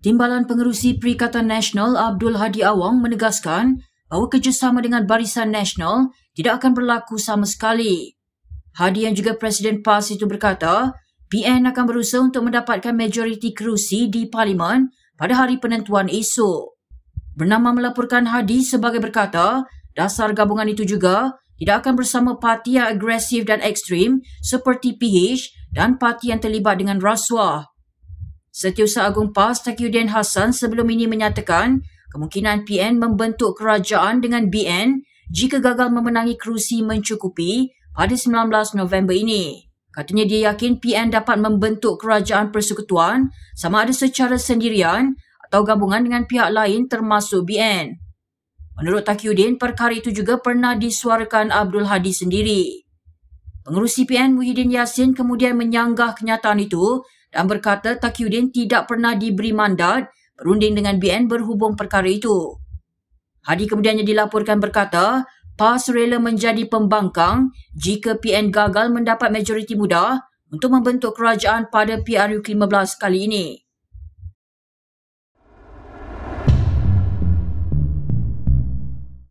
Timbalan Pengerusi Perikatan Nasional Abdul Hadi Awang menegaskan bahawa kerjasama dengan Barisan Nasional tidak akan berlaku sama sekali. Hadi yang juga Presiden PAS itu berkata, PN akan berusaha untuk mendapatkan majoriti kerusi di Parlimen pada hari penentuan esok. Bernama melaporkan Hadi sebagai berkata, dasar gabungan itu juga tidak akan bersama parti yang agresif dan ekstrim seperti PH dan parti yang terlibat dengan rasuah. Setiausaha Agung PAS Takiuddin Hassan sebelum ini menyatakan kemungkinan PN membentuk kerajaan dengan BN jika gagal memenangi kerusi mencukupi pada 19 November ini. Katanya dia yakin PN dapat membentuk kerajaan persekutuan sama ada secara sendirian atau gabungan dengan pihak lain termasuk BN. Menurut Takiuddin, perkara itu juga pernah disuarakan Abdul Hadi sendiri. Pengurus PN Muhyiddin Yassin kemudian menyanggah kenyataan itu dan berkata takyudin tidak pernah diberi mandat berunding dengan BN berhubung perkara itu. Hadi kemudiannya dilaporkan berkata, PAS rela menjadi pembangkang jika PN gagal mendapat majoriti muda untuk membentuk kerajaan pada PRU 15 kali ini.